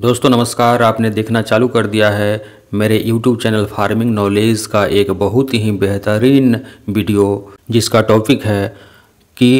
दोस्तों नमस्कार आपने देखना चालू कर दिया है मेरे YouTube चैनल फार्मिंग नॉलेज का एक बहुत ही बेहतरीन वीडियो जिसका टॉपिक है कि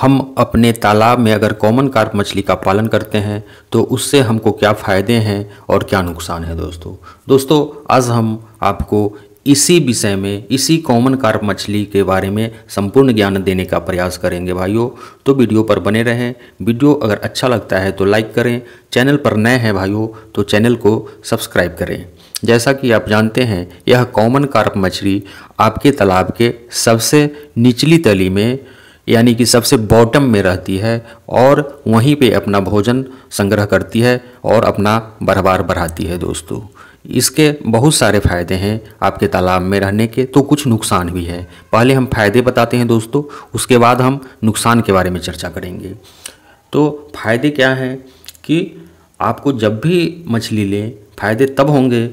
हम अपने तालाब में अगर कॉमन कार्प मछली का पालन करते हैं तो उससे हमको क्या फ़ायदे हैं और क्या नुकसान है दोस्तों दोस्तों आज हम आपको इसी विषय में इसी कॉमन कार्प मछली के बारे में संपूर्ण ज्ञान देने का प्रयास करेंगे भाइयों तो वीडियो पर बने रहें वीडियो अगर अच्छा लगता है तो लाइक करें चैनल पर नए हैं भाइयों तो चैनल को सब्सक्राइब करें जैसा कि आप जानते हैं यह कॉमन कार्प मछली आपके तालाब के सबसे निचली तली में यानी कि सबसे बॉटम में रहती है और वहीं पे अपना भोजन संग्रह करती है और अपना बरबार बढ़ाती है दोस्तों इसके बहुत सारे फ़ायदे हैं आपके तालाब में रहने के तो कुछ नुकसान भी है पहले हम फ़ायदे बताते हैं दोस्तों उसके बाद हम नुकसान के बारे में चर्चा करेंगे तो फ़ायदे क्या हैं कि आपको जब भी मछली लें फ़ायदे तब होंगे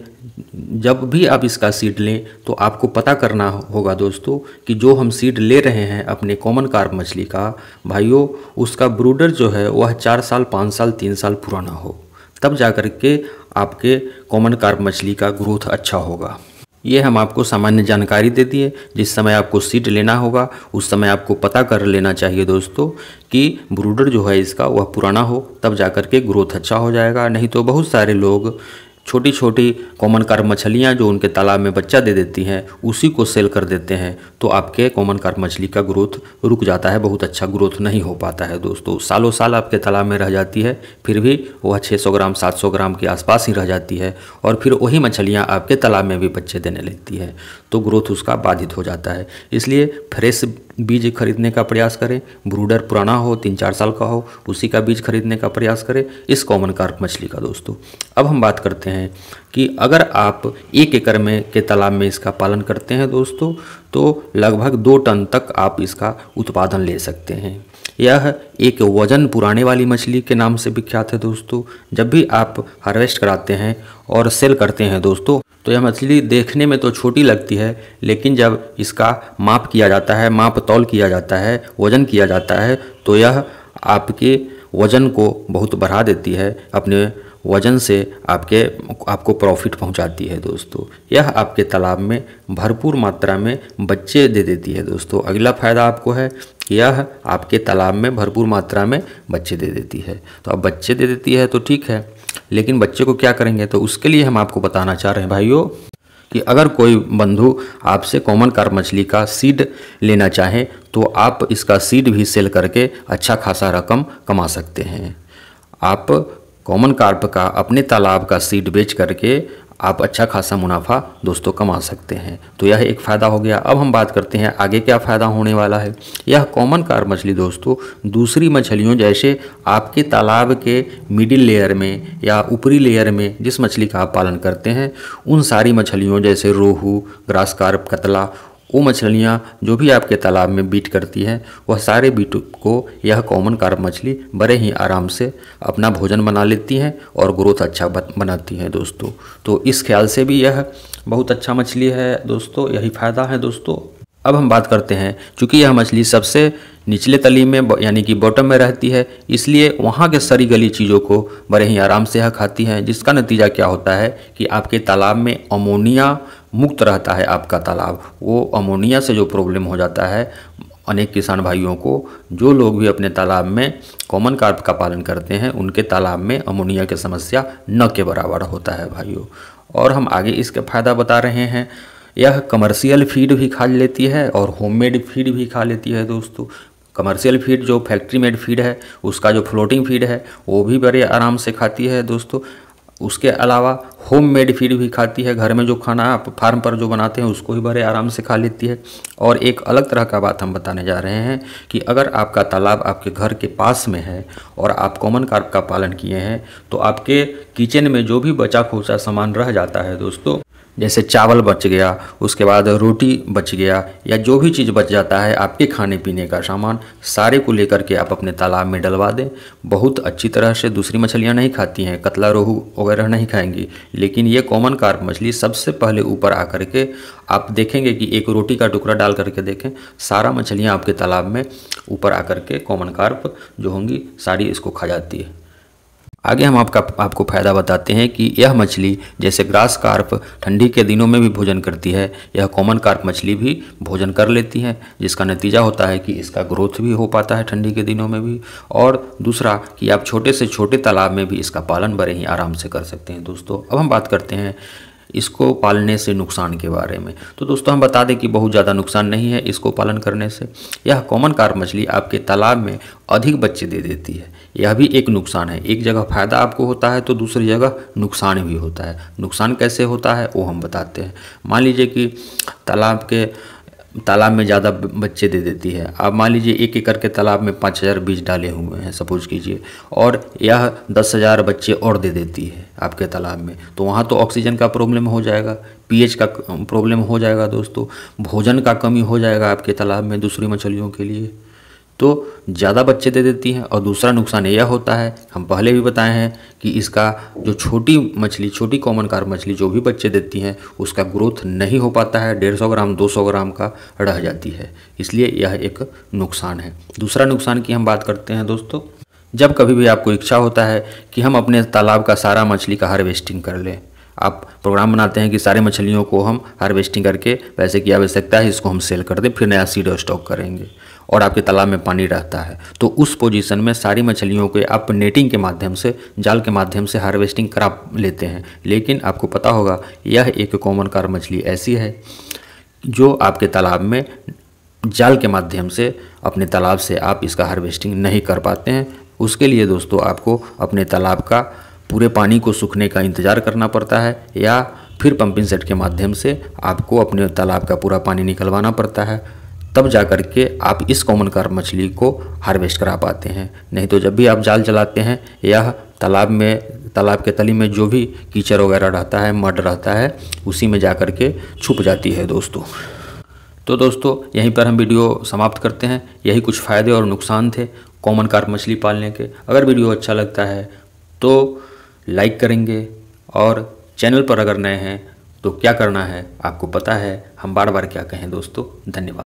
जब भी आप इसका सीड लें तो आपको पता करना होगा दोस्तों कि जो हम सीड ले रहे हैं अपने कॉमन कार्प मछली का भाइयों उसका ब्रूडर जो है वह चार साल पाँच साल तीन साल पुराना हो तब जा कर के आपके कॉमन कार्प मछली का ग्रोथ अच्छा होगा ये हम आपको सामान्य जानकारी देती है जिस समय आपको सीट लेना होगा उस समय आपको पता कर लेना चाहिए दोस्तों कि ब्रूडर जो है इसका वह पुराना हो तब जाकर के ग्रोथ अच्छा हो जाएगा नहीं तो बहुत सारे लोग छोटी छोटी कॉमन कार्प मछलियाँ जो उनके तालाब में बच्चा दे देती हैं उसी को सेल कर देते हैं तो आपके कॉमन कार्प मछली का ग्रोथ रुक जाता है बहुत अच्छा ग्रोथ नहीं हो पाता है दोस्तों सालों साल आपके तालाब में रह जाती है फिर भी वह 600 ग्राम 700 ग्राम के आसपास ही रह जाती है और फिर वही मछलियाँ आपके तालाब में भी बच्चे देने लगती है तो ग्रोथ उसका बाधित हो जाता है इसलिए फ्रेश बीज खरीदने का प्रयास करें ब्रूडर पुराना हो तीन चार साल का हो उसी का बीज खरीदने का प्रयास करें इस कॉमन कार्प मछली का दोस्तों अब हम बात करते हैं सकते हैं कि अगर आप एक एकड़ में के तालाब में इसका पालन करते हैं दोस्तों तो लगभग दो टन तक आप इसका उत्पादन ले सकते हैं यह एक वजन पुराने वाली मछली के नाम से विख्यात है दोस्तों जब भी आप हार्वेस्ट कराते हैं और सेल करते हैं दोस्तों तो यह मछली देखने में तो छोटी लगती है लेकिन जब इसका माप किया जाता है माप तौल किया जाता है वजन किया जाता है तो यह आपके वज़न को बहुत बढ़ा देती है अपने वज़न से आपके आपको प्रॉफिट पहुंचाती है दोस्तों यह आपके तालाब में भरपूर मात्रा में बच्चे दे देती है दोस्तों अगला फ़ायदा आपको है यह आपके तालाब में भरपूर मात्रा में बच्चे दे देती है तो अब बच्चे दे देती है तो ठीक है लेकिन बच्चे को क्या करेंगे तो उसके लिए हम आपको बताना चाह रहे हैं भाइयों कि अगर कोई बंधु आपसे कॉमन कार मछली का सीड लेना चाहे तो आप इसका सीड भी सेल करके अच्छा खासा रकम कमा सकते हैं आप कॉमन कार्प का अपने तालाब का सीड बेच करके आप अच्छा खासा मुनाफा दोस्तों कमा सकते हैं तो यह एक फ़ायदा हो गया अब हम बात करते हैं आगे क्या फ़ायदा होने वाला है यह कॉमन कार मछली दोस्तों दूसरी मछलियों जैसे आपके तालाब के मिडिल लेयर में या ऊपरी लेयर में जिस मछली का आप पालन करते हैं उन सारी मछलियों जैसे रोहू ग्रास कार्प कतला वो मछलियाँ जो भी आपके तालाब में बीट करती हैं वह सारे बीट को यह कॉमन कार्प मछली बड़े ही आराम से अपना भोजन बना लेती हैं और ग्रोथ अच्छा बनाती हैं दोस्तों तो इस ख्याल से भी यह बहुत अच्छा मछली है दोस्तों यही फ़ायदा है दोस्तों अब हम बात करते हैं चूँकि यह मछली सबसे निचले तली में यानी कि बॉटम में रहती है इसलिए वहाँ के सरी गली चीज़ों को बड़े ही आराम से यह खाती हैं जिसका नतीजा क्या होता है कि आपके तालाब में अमोनिया मुक्त रहता है आपका तालाब वो अमोनिया से जो प्रॉब्लम हो जाता है अनेक किसान भाइयों को जो लोग भी अपने तालाब में कॉमन कार्प का पालन करते हैं उनके तालाब में अमोनिया की समस्या न के बराबर होता है भाइयों और हम आगे इसका फ़ायदा बता रहे हैं यह कमर्शियल फीड भी खा लेती है और होममेड फीड भी खा लेती है दोस्तों कमर्शियल फीड जो फैक्ट्री मेड फीड है उसका जो फ्लोटिंग फीड है वो भी बड़े आराम से खाती है दोस्तों उसके अलावा होम मेड फीड भी खाती है घर में जो खाना आप फार्म पर जो बनाते हैं उसको ही बड़े आराम से खा लेती है और एक अलग तरह का बात हम बताने जा रहे हैं कि अगर आपका तालाब आपके घर के पास में है और आप कॉमन कार्प का पालन किए हैं तो आपके किचन में जो भी बचा खोचा सामान रह जाता है दोस्तों जैसे चावल बच गया उसके बाद रोटी बच गया या जो भी चीज़ बच जाता है आपके खाने पीने का सामान सारे को लेकर के आप अपने तालाब में डलवा दें बहुत अच्छी तरह से दूसरी मछलियाँ नहीं खाती हैं कतला रोहू वगैरह नहीं खाएंगी लेकिन ये कॉमन कार्प मछली सबसे पहले ऊपर आ के आप देखेंगे कि एक रोटी का टुकड़ा डाल करके देखें सारा मछलियाँ आपके तालाब में ऊपर आ के कॉमन कार्प जो होंगी सारी इसको खा जाती है आगे हम आपका आपको फ़ायदा बताते हैं कि यह मछली जैसे ग्रास कार्प ठंडी के दिनों में भी भोजन करती है यह कॉमन कार्प मछली भी भोजन कर लेती है जिसका नतीजा होता है कि इसका ग्रोथ भी हो पाता है ठंडी के दिनों में भी और दूसरा कि आप छोटे से छोटे तालाब में भी इसका पालन बड़े ही आराम से कर सकते हैं दोस्तों अब हम बात करते हैं इसको पालने से नुकसान के बारे में तो दोस्तों हम बता दें कि बहुत ज़्यादा नुकसान नहीं है इसको पालन करने से यह कॉमन कार मछली आपके तालाब में अधिक बच्चे दे देती है यह भी एक नुकसान है एक जगह फ़ायदा आपको होता है तो दूसरी जगह नुकसान भी होता है नुकसान कैसे होता है वो हम बताते हैं मान लीजिए कि तालाब के तालाब में ज़्यादा बच्चे दे देती है आप मान लीजिए एक एकड़ के तालाब में पाँच हज़ार बीज डाले हुए हैं सपोज कीजिए और यह दस हज़ार बच्चे और दे देती है आपके तालाब में तो वहाँ तो ऑक्सीजन का प्रॉब्लम हो जाएगा पीएच का प्रॉब्लम हो जाएगा दोस्तों भोजन का कमी हो जाएगा आपके तालाब में दूसरी मछलियों के लिए तो ज़्यादा बच्चे दे देती हैं और दूसरा नुकसान यह होता है हम पहले भी बताए हैं कि इसका जो छोटी मछली छोटी कॉमन कार मछली जो भी बच्चे देती हैं उसका ग्रोथ नहीं हो पाता है डेढ़ सौ ग्राम दो सौ ग्राम का रह जाती है इसलिए यह एक नुकसान है दूसरा नुकसान की हम बात करते हैं दोस्तों जब कभी भी आपको इच्छा होता है कि हम अपने तालाब का सारा मछली का हार्वेस्टिंग कर लें आप प्रोग्राम बनाते हैं कि सारे मछलियों को हम हार्वेस्टिंग करके पैसे की आवश्यकता है इसको हम सेल कर दें फिर नया सीड स्टॉक करेंगे और आपके तालाब में पानी रहता है तो उस पोजीशन में सारी मछलियों के आप नेटिंग के माध्यम से जाल के माध्यम से हार्वेस्टिंग करा लेते हैं लेकिन आपको पता होगा यह एक कॉमन कार मछली ऐसी है जो आपके तालाब में जाल के माध्यम से अपने तालाब से आप इसका हार्वेस्टिंग नहीं कर पाते हैं उसके लिए दोस्तों आपको अपने तालाब का पूरे पानी को सूखने का इंतज़ार करना पड़ता है या फिर पंपिंग सेट के माध्यम से आपको अपने तालाब का पूरा पानी निकलवाना पड़ता है तब जा कर के आप इस कॉमन कार्प मछली को हार्वेस्ट करा पाते हैं नहीं तो जब भी आप जाल चलाते हैं यह तालाब में तालाब के तली में जो भी कीचड़ वगैरह रहता है मड रहता है उसी में जा कर के छुप जाती है दोस्तों तो दोस्तों यहीं पर हम वीडियो समाप्त करते हैं यही कुछ फ़ायदे और नुकसान थे कॉमन कार्प मछली पालने के अगर वीडियो अच्छा लगता है तो लाइक करेंगे और चैनल पर अगर नए हैं तो क्या करना है आपको पता है हम बार बार क्या कहें दोस्तों धन्यवाद